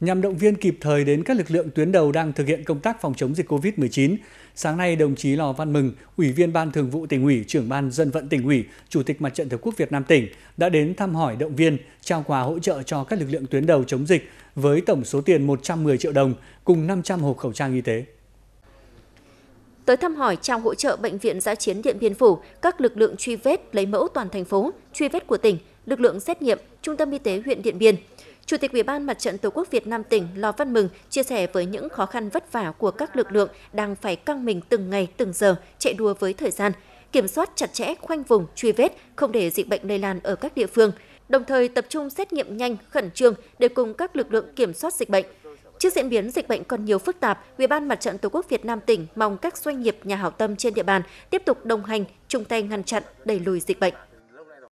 Nhằm động viên kịp thời đến các lực lượng tuyến đầu đang thực hiện công tác phòng chống dịch COVID-19, sáng nay đồng chí Lò Văn Mừng, Ủy viên Ban Thường vụ tỉnh ủy, trưởng ban dân vận tỉnh ủy, Chủ tịch Mặt trận Tổ quốc Việt Nam tỉnh đã đến thăm hỏi động viên, trao quà hỗ trợ cho các lực lượng tuyến đầu chống dịch với tổng số tiền 110 triệu đồng cùng 500 hộp khẩu trang y tế. Tới thăm hỏi trao hỗ trợ Bệnh viện Giã chiến Điện Biên Phủ, các lực lượng truy vết lấy mẫu toàn thành phố, truy vết của tỉnh, lực lượng xét nghiệm, Trung tâm Y tế huyện Điện Biên – Chủ tịch Ủy ban Mặt trận Tổ quốc Việt Nam tỉnh Lò Văn Mừng chia sẻ với những khó khăn vất vả của các lực lượng đang phải căng mình từng ngày từng giờ chạy đua với thời gian, kiểm soát chặt chẽ khoanh vùng, truy vết, không để dịch bệnh lây lan ở các địa phương, đồng thời tập trung xét nghiệm nhanh, khẩn trương để cùng các lực lượng kiểm soát dịch bệnh. Trước diễn biến dịch bệnh còn nhiều phức tạp, Ủy ban Mặt trận Tổ quốc Việt Nam tỉnh mong các doanh nghiệp nhà hảo tâm trên địa bàn tiếp tục đồng hành, chung tay ngăn chặn, đẩy lùi dịch bệnh.